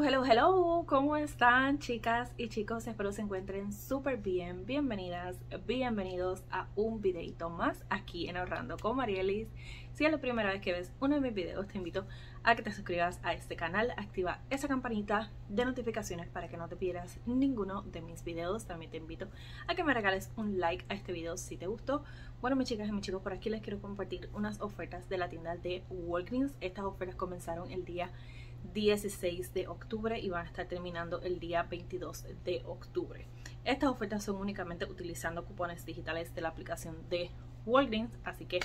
Hello, hello, ¿cómo están chicas y chicos? Espero se encuentren súper bien. Bienvenidas, bienvenidos a un videito más aquí en Ahorrando con Marielis. Si es la primera vez que ves uno de mis videos, te invito a que te suscribas a este canal, activa esa campanita de notificaciones para que no te pierdas ninguno de mis videos. También te invito a que me regales un like a este video si te gustó. Bueno, mis chicas y mis chicos, por aquí les quiero compartir unas ofertas de la tienda de Walgreens. Estas ofertas comenzaron el día 16 de octubre y van a estar terminando el día 22 de octubre. Estas ofertas son únicamente utilizando cupones digitales de la aplicación de Walgreens, así que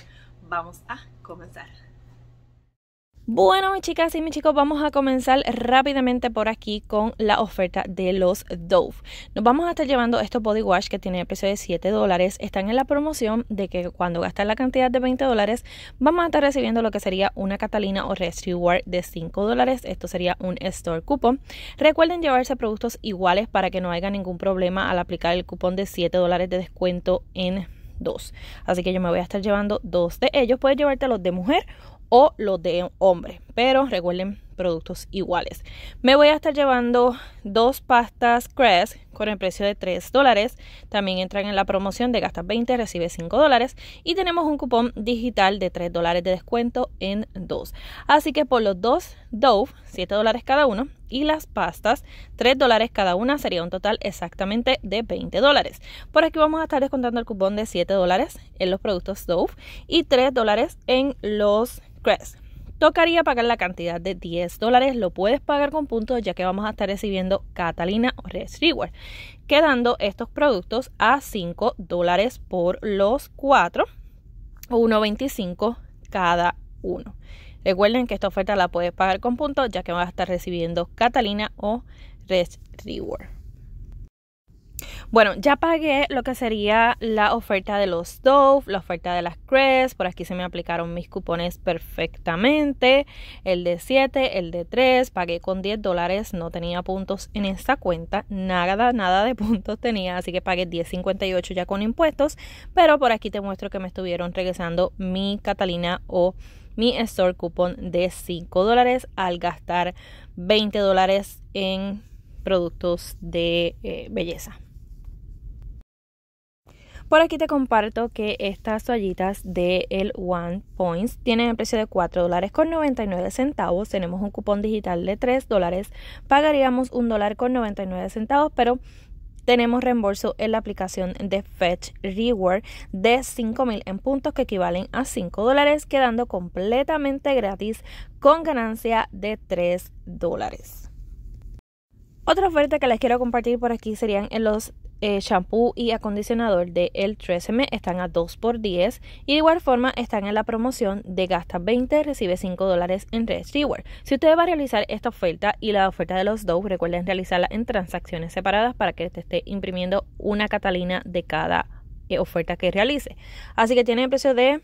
vamos a comenzar. Bueno, mis chicas y mis chicos, vamos a comenzar rápidamente por aquí con la oferta de los Dove. Nos vamos a estar llevando estos body wash que tienen el precio de 7 dólares. Están en la promoción de que cuando gastas la cantidad de 20 dólares, vamos a estar recibiendo lo que sería una Catalina o reward de 5 dólares. Esto sería un store cupón. Recuerden llevarse productos iguales para que no haya ningún problema al aplicar el cupón de 7 dólares de descuento en dos. Así que yo me voy a estar llevando dos de ellos. Puedes llevártelos de mujer o lo de hombre pero recuerden productos iguales. Me voy a estar llevando dos pastas Crest con el precio de 3 dólares. También entran en la promoción de gastas 20, recibe 5 dólares. Y tenemos un cupón digital de 3 dólares de descuento en dos. Así que por los dos Dove, 7 dólares cada uno. Y las pastas, 3 dólares cada una, sería un total exactamente de 20 dólares. Por aquí vamos a estar descontando el cupón de 7 dólares en los productos Dove y 3 dólares en los Crest tocaría pagar la cantidad de 10 dólares. Lo puedes pagar con puntos ya que vamos a estar recibiendo Catalina Res Reward, quedando estos productos a 5 dólares por los 4, 1.25 cada uno. Recuerden que esta oferta la puedes pagar con puntos ya que vas a estar recibiendo Catalina o Res bueno, ya pagué lo que sería la oferta de los Dove, la oferta de las Crest. Por aquí se me aplicaron mis cupones perfectamente. El de 7, el de 3. Pagué con 10 dólares. No tenía puntos en esta cuenta. Nada, nada de puntos tenía. Así que pagué 10.58 ya con impuestos. Pero por aquí te muestro que me estuvieron regresando mi Catalina o mi store coupon de 5 dólares al gastar 20 dólares en productos de eh, belleza. Por aquí te comparto que estas toallitas de el One Points tienen el precio de $4.99. dólares con 99 centavos. Tenemos un cupón digital de 3 dólares. Pagaríamos $1.99, dólar con 99 centavos, pero tenemos reembolso en la aplicación de Fetch Reward de 5.000 en puntos que equivalen a 5 dólares, quedando completamente gratis con ganancia de 3 dólares. Otra oferta que les quiero compartir por aquí serían en los eh, shampoo y acondicionador de El 13M están a 2 x 10 y de igual forma están en la promoción de gasta 20, recibe 5 dólares en Red Steward. Si usted va a realizar esta oferta y la oferta de los dos, recuerden realizarla en transacciones separadas para que te esté imprimiendo una Catalina de cada eh, oferta que realice. Así que tiene el precio de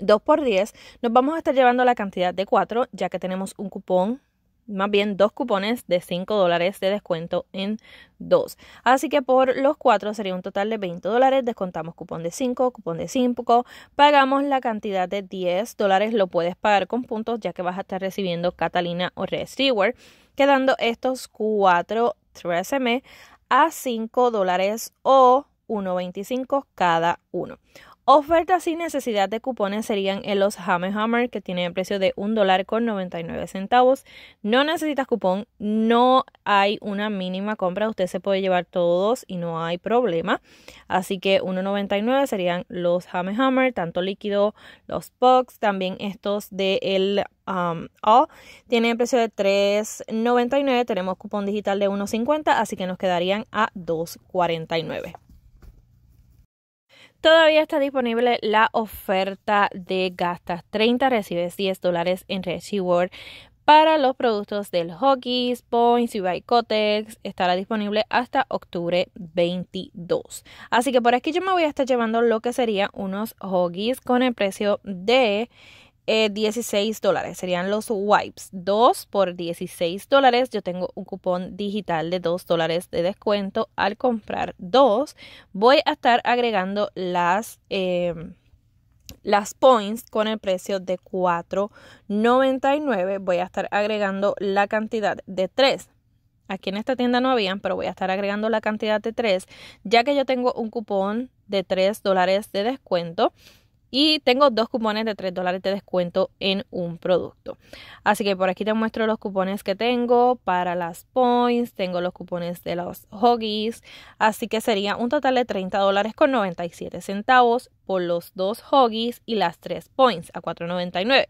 2 por 10. Nos vamos a estar llevando la cantidad de 4 ya que tenemos un cupón más bien dos cupones de 5 dólares de descuento en dos. Así que por los cuatro sería un total de 20 dólares, descontamos cupón de 5, cupón de 5, pagamos la cantidad de 10 dólares, lo puedes pagar con puntos ya que vas a estar recibiendo Catalina o Red Steward, quedando estos 4 3M a 5 dólares o 1.25 cada uno. Ofertas sin necesidad de cupones serían los Hammer Hammer, que tienen el precio de $1.99. dólar con centavos. No necesitas cupón, no hay una mínima compra, usted se puede llevar todos y no hay problema. Así que $1.99 serían los Hammer Hammer, tanto líquido, los POX. también estos de el um, tienen el precio de 3.99. Tenemos cupón digital de 1.50, así que nos quedarían a 2.49. Todavía está disponible la oferta de gastas 30, recibes 10 dólares en Reggie para los productos del hockey, Points y Cotex. estará disponible hasta octubre 22. Así que por aquí yo me voy a estar llevando lo que sería unos Hoggies con el precio de 16 eh, dólares. Serían los wipes. 2 por 16 dólares. Yo tengo un cupón digital de 2 dólares de descuento. Al comprar 2, voy a estar agregando las... Em, las points con el precio de 4.99 voy a estar agregando la cantidad de 3 aquí en esta tienda no habían, pero voy a estar agregando la cantidad de 3, ya que yo tengo un cupón de 3 dólares de descuento. Y tengo dos cupones de 3 dólares de descuento en un producto. Así que por aquí te muestro los cupones que tengo para las points. Tengo los cupones de los hoggies. Así que sería un total de 30 dólares con 97 centavos por los dos hoggies y las tres points a 4.99.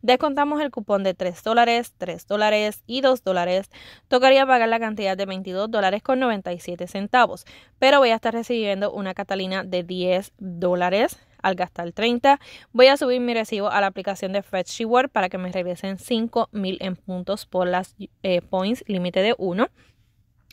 Descontamos el cupón de 3 dólares, 3 dólares y 2 dólares. Tocaría pagar la cantidad de 22 dólares con 97 centavos. Pero voy a estar recibiendo una Catalina de 10 dólares al gastar 30. Voy a subir mi recibo a la aplicación de Fetch Reward para que me regresen 5000 en puntos por las eh, points límite de 1.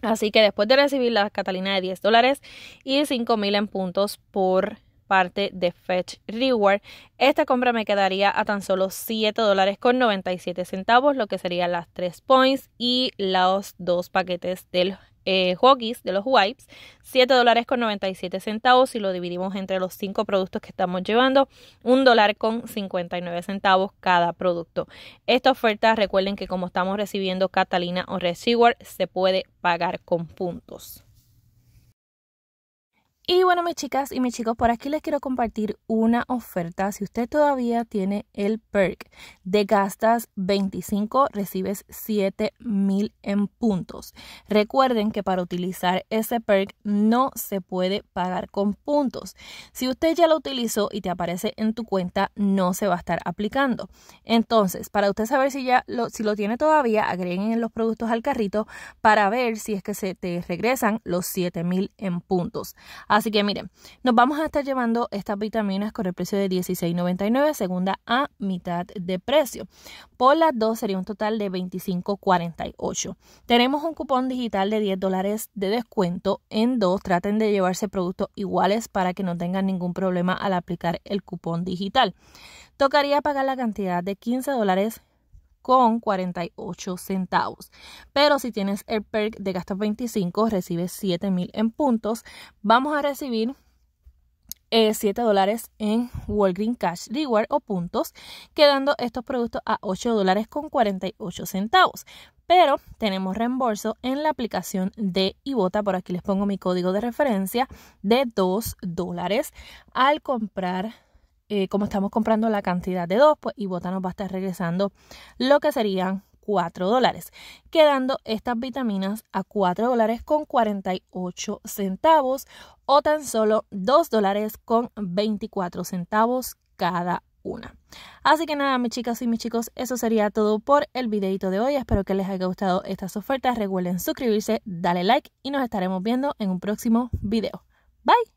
Así que después de recibir la Catalina de 10 dólares y 5000 en puntos por parte de Fetch Reward. Esta compra me quedaría a tan solo 7 dólares con 97 centavos, lo que serían las 3 points y los dos paquetes del eh, de los wipes, 7 dólares con 97 centavos y lo dividimos entre los 5 productos que estamos llevando, 1 dólar con 59 centavos cada producto. Esta oferta, recuerden que como estamos recibiendo Catalina o Reseward, se puede pagar con puntos. Y bueno, mis chicas y mis chicos, por aquí les quiero compartir una oferta. Si usted todavía tiene el perk de gastas 25, recibes 7000 en puntos. Recuerden que para utilizar ese perk no se puede pagar con puntos. Si usted ya lo utilizó y te aparece en tu cuenta, no se va a estar aplicando. Entonces, para usted saber si ya lo, si lo tiene todavía, agreguen los productos al carrito para ver si es que se te regresan los 7000 en puntos. Así que miren, nos vamos a estar llevando estas vitaminas con el precio de $16.99, segunda a mitad de precio. Por las dos sería un total de $25.48. Tenemos un cupón digital de 10 dólares de descuento en dos. Traten de llevarse productos iguales para que no tengan ningún problema al aplicar el cupón digital. Tocaría pagar la cantidad de $15 con 48 centavos. Pero si tienes el perk de gastos 25, recibes 7000 en puntos. Vamos a recibir 7 eh, dólares en Walgreens Cash Reward o puntos, quedando estos productos a 8 dólares con 48 centavos. Pero tenemos reembolso en la aplicación de Ibota. Por aquí les pongo mi código de referencia de 2 dólares al comprar eh, como estamos comprando la cantidad de dos, pues Ibota nos va a estar regresando lo que serían 4 dólares, quedando estas vitaminas a 4 dólares con 48 centavos o tan solo 2 dólares con 24 centavos cada una. Así que nada, mis chicas y mis chicos, eso sería todo por el videito de hoy. Espero que les haya gustado estas ofertas. Recuerden suscribirse, darle like y nos estaremos viendo en un próximo video. Bye.